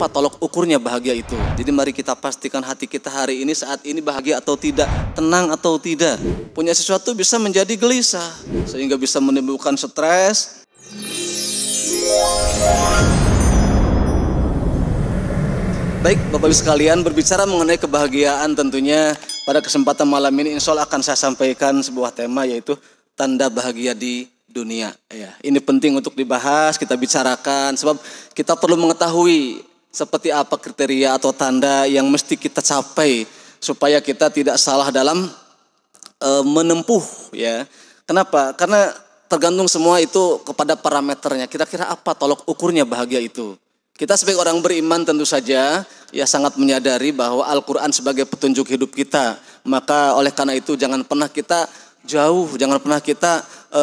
apa tolok ukurnya bahagia itu? Jadi mari kita pastikan hati kita hari ini saat ini bahagia atau tidak, tenang atau tidak. Punya sesuatu bisa menjadi gelisah sehingga bisa menimbulkan stres. Baik, Bapak Ibu sekalian, berbicara mengenai kebahagiaan tentunya pada kesempatan malam ini insya Allah akan saya sampaikan sebuah tema yaitu tanda bahagia di dunia. Ya, ini penting untuk dibahas, kita bicarakan sebab kita perlu mengetahui seperti apa kriteria atau tanda yang mesti kita capai supaya kita tidak salah dalam e, menempuh ya. Kenapa? Karena tergantung semua itu kepada parameternya. Kira-kira apa tolok ukurnya bahagia itu? Kita sebagai orang beriman tentu saja ya sangat menyadari bahwa Al-Qur'an sebagai petunjuk hidup kita. Maka oleh karena itu jangan pernah kita jauh, jangan pernah kita e,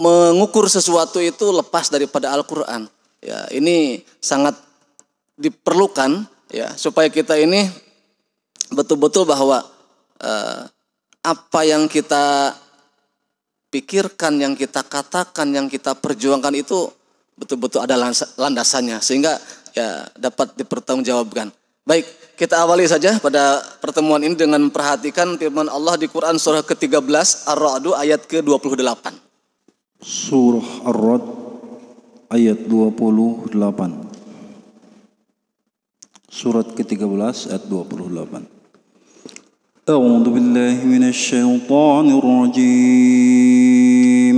mengukur sesuatu itu lepas daripada Al-Qur'an. Ya, ini sangat diperlukan ya supaya kita ini betul-betul bahwa eh, apa yang kita pikirkan, yang kita katakan, yang kita perjuangkan itu betul-betul ada landasannya sehingga ya dapat dipertanggungjawabkan. Baik, kita awali saja pada pertemuan ini dengan memperhatikan firman Allah di Quran surah ke-13 ar radu ayat ke-28. Surah ar radu ayat 28. Surat ke-13 ayat 28. أعوذ بالله من الشيطان الرجيم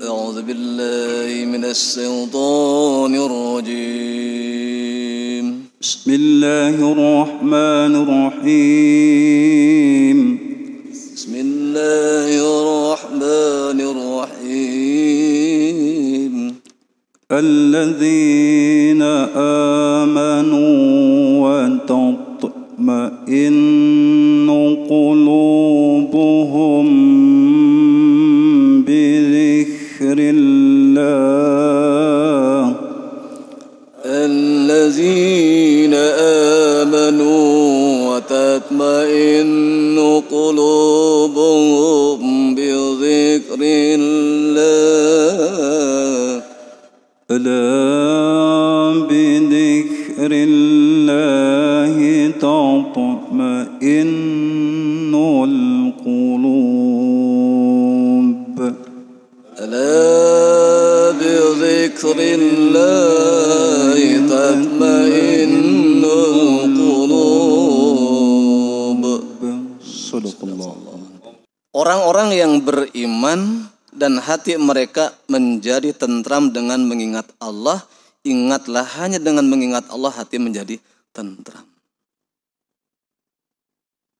أعوذ بالله من الشيطان الرجيم بسم الله الرحمن الرحيم Allah. Orang-orang yang beriman dan hati mereka menjadi tentram dengan mengingat Allah, ingatlah hanya dengan mengingat Allah hati menjadi tentram.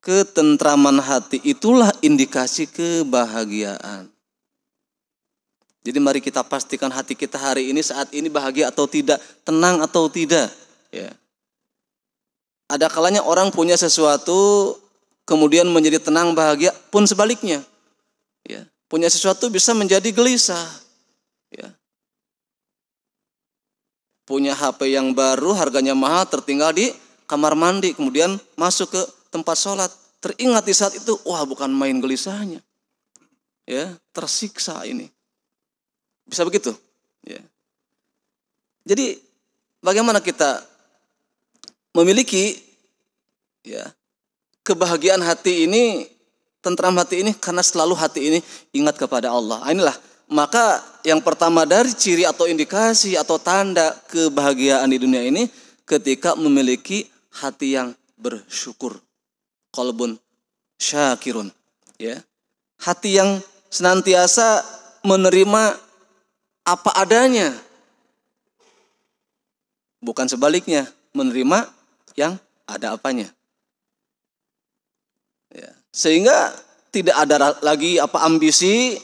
Ketentraman hati itulah indikasi kebahagiaan. Jadi mari kita pastikan hati kita hari ini saat ini bahagia atau tidak, tenang atau tidak. Ya. Ada kalanya orang punya sesuatu kemudian menjadi tenang bahagia pun sebaliknya. Ya, punya sesuatu bisa menjadi gelisah. Ya. Punya HP yang baru harganya mahal tertinggal di kamar mandi kemudian masuk ke tempat sholat teringat di saat itu wah bukan main gelisahnya ya tersiksa ini bisa begitu ya jadi bagaimana kita memiliki ya kebahagiaan hati ini, tentram hati ini karena selalu hati ini ingat kepada Allah. Nah, inilah maka yang pertama dari ciri atau indikasi atau tanda kebahagiaan di dunia ini ketika memiliki hati yang bersyukur. Kolbun syakirun. Ya. Hati yang senantiasa menerima apa adanya. Bukan sebaliknya, menerima yang ada apanya. Ya. Sehingga tidak ada lagi apa ambisi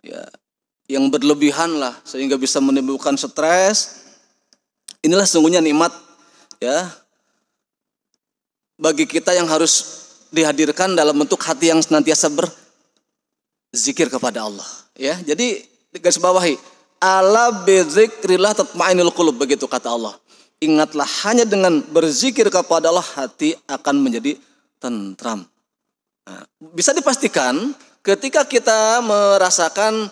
ya, yang berlebihan lah sehingga bisa menimbulkan stres. Inilah sungguhnya nikmat ya bagi kita yang harus dihadirkan dalam bentuk hati yang senantiasa berzikir kepada Allah. Ya, jadi garis bawahi ala bezikrilah tatmainul qulub begitu kata Allah. Ingatlah hanya dengan berzikir kepada Allah hati akan menjadi tentram. Nah, bisa dipastikan ketika kita merasakan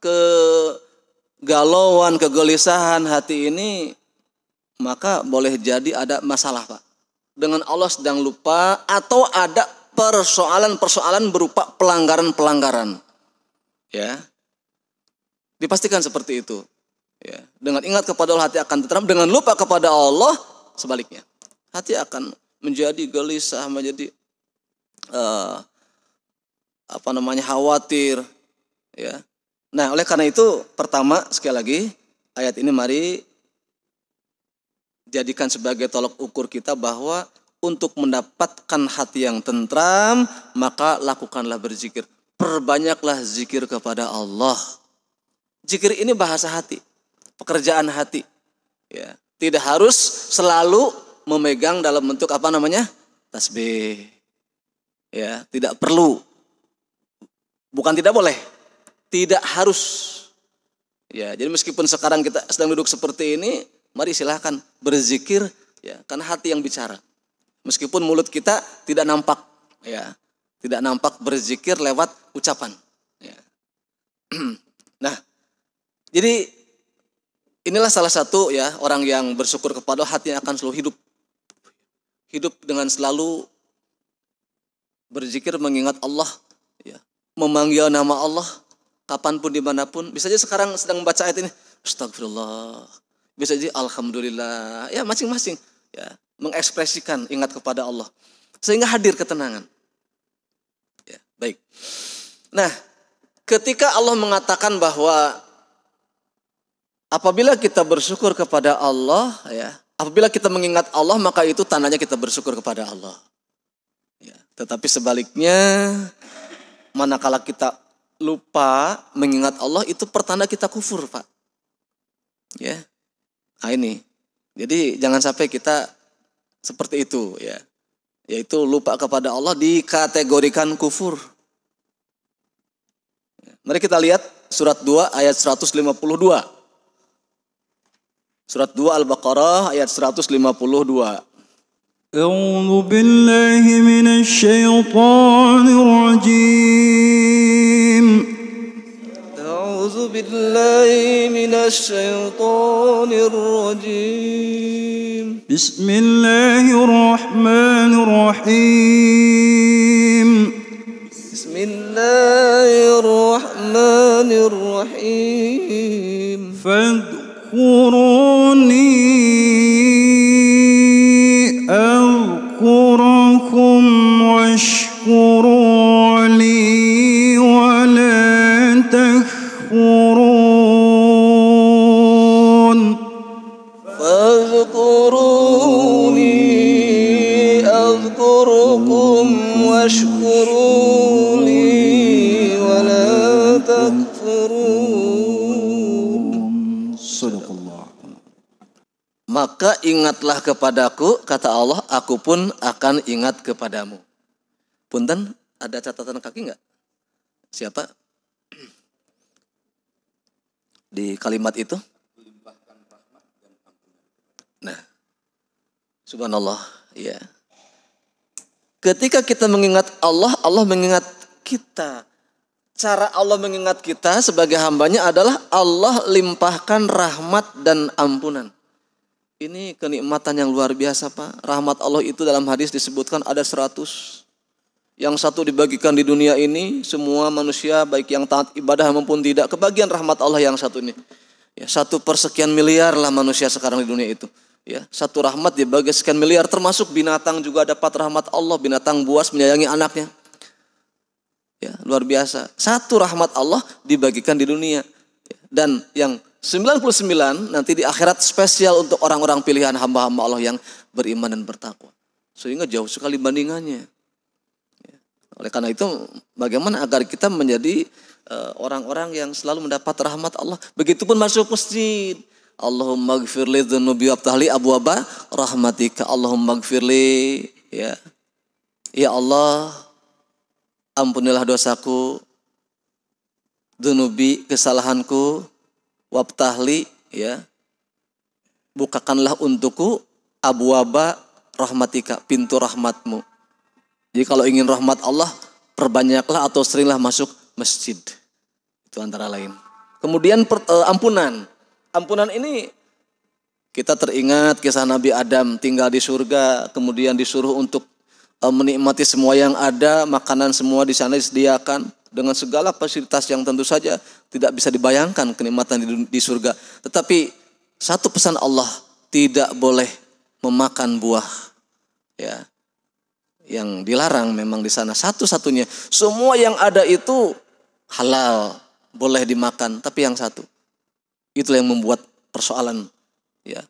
kegalauan, kegelisahan hati ini, maka boleh jadi ada masalah, Pak. Dengan Allah sedang lupa atau ada persoalan-persoalan berupa pelanggaran-pelanggaran. Ya. Dipastikan seperti itu. Ya. Dengan ingat kepada Allah hati akan tentram, dengan lupa kepada Allah sebaliknya. Hati akan menjadi gelisah, menjadi uh, apa namanya khawatir, ya. Nah, oleh karena itu pertama sekali lagi ayat ini mari jadikan sebagai tolok ukur kita bahwa untuk mendapatkan hati yang tentram maka lakukanlah berzikir. Perbanyaklah zikir kepada Allah. Zikir ini bahasa hati, pekerjaan hati. Ya, tidak harus selalu memegang dalam bentuk apa namanya? Tasbih. Ya, tidak perlu. Bukan tidak boleh. Tidak harus. Ya, jadi meskipun sekarang kita sedang duduk seperti ini, mari silahkan berzikir ya, karena hati yang bicara. Meskipun mulut kita tidak nampak ya, tidak nampak berzikir lewat ucapan. Ya. nah, jadi inilah salah satu ya orang yang bersyukur kepada hati hatinya akan selalu hidup hidup dengan selalu berzikir mengingat Allah, ya, memanggil nama Allah kapanpun dimanapun. Bisa aja sekarang sedang membaca ayat ini, Astagfirullah. Bisa aja Alhamdulillah. Ya masing-masing ya, mengekspresikan ingat kepada Allah sehingga hadir ketenangan. Ya, baik. Nah, ketika Allah mengatakan bahwa apabila kita bersyukur kepada Allah, ya, Apabila kita mengingat Allah, maka itu tandanya kita bersyukur kepada Allah. Ya, tetapi sebaliknya, manakala kita lupa mengingat Allah, itu pertanda kita kufur, Pak. Ya, nah, ini. Jadi jangan sampai kita seperti itu, ya. Yaitu lupa kepada Allah dikategorikan kufur. Ya. Mari kita lihat surat 2 ayat 152. Surat 2 Al-Baqarah ayat 152. أعوذ بالله من الشيطان الرجيم أعوذ بالله من الشيطان الرجيم بسم الله الرحمن الرحيم Maka ingatlah kepadaku, kata Allah, aku pun akan ingat kepadamu. Punten, ada catatan kaki enggak? Siapa? Di kalimat itu? Nah, subhanallah, ya. Ketika kita mengingat Allah, Allah mengingat kita cara Allah mengingat kita sebagai hambanya adalah Allah limpahkan rahmat dan ampunan. Ini kenikmatan yang luar biasa Pak. Rahmat Allah itu dalam hadis disebutkan ada seratus. Yang satu dibagikan di dunia ini, semua manusia baik yang taat ibadah maupun tidak, kebagian rahmat Allah yang satu ini. Ya, satu persekian miliar lah manusia sekarang di dunia itu. Ya, satu rahmat dibagi sekian miliar, termasuk binatang juga dapat rahmat Allah, binatang buas menyayangi anaknya. Ya, luar biasa. Satu rahmat Allah dibagikan di dunia. Ya, dan yang 99 nanti di akhirat spesial untuk orang-orang pilihan hamba-hamba Allah yang beriman dan bertakwa. Sehingga jauh sekali bandingannya. Ya. Oleh karena itu bagaimana agar kita menjadi eh, orang-orang yang selalu mendapat rahmat Allah. Begitupun masuk masjid. Allahumma gfirli dhunubi tahli abu abba rahmatika. Allahumma gfirli. Ya. ya Allah ampunilah dosaku. dunubi kesalahanku wabtahli ya bukakanlah untukku abwaba rahmatika pintu rahmatmu jadi kalau ingin rahmat Allah perbanyaklah atau seringlah masuk masjid itu antara lain kemudian per, eh, ampunan ampunan ini kita teringat kisah Nabi Adam tinggal di surga kemudian disuruh untuk eh, menikmati semua yang ada makanan semua di sana disediakan dengan segala fasilitas yang tentu saja tidak bisa dibayangkan kenikmatan di, di surga. Tetapi satu pesan Allah tidak boleh memakan buah. Ya. Yang dilarang memang di sana satu-satunya. Semua yang ada itu halal, boleh dimakan, tapi yang satu. Itulah yang membuat persoalan ya.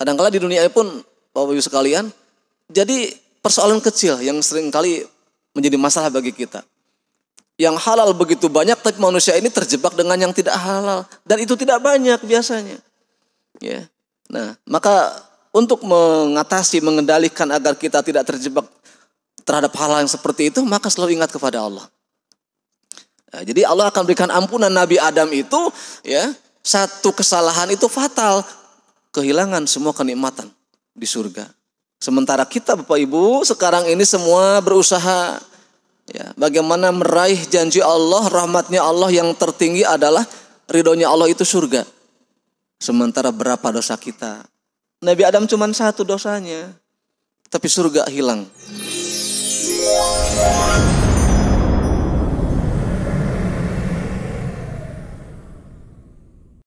Kadangkala di dunia pun Bapak Ibu sekalian, jadi persoalan kecil yang sering kali menjadi masalah bagi kita yang halal begitu banyak tapi manusia ini terjebak dengan yang tidak halal dan itu tidak banyak biasanya. Ya. Nah, maka untuk mengatasi, mengendalikan agar kita tidak terjebak terhadap hal hal yang seperti itu, maka selalu ingat kepada Allah. Nah, jadi Allah akan berikan ampunan Nabi Adam itu, ya satu kesalahan itu fatal, kehilangan semua kenikmatan di surga. Sementara kita Bapak Ibu sekarang ini semua berusaha Ya, bagaimana meraih janji Allah, rahmatnya Allah yang tertinggi adalah ridhonya Allah itu surga. Sementara berapa dosa kita? Nabi Adam cuma satu dosanya, tapi surga hilang.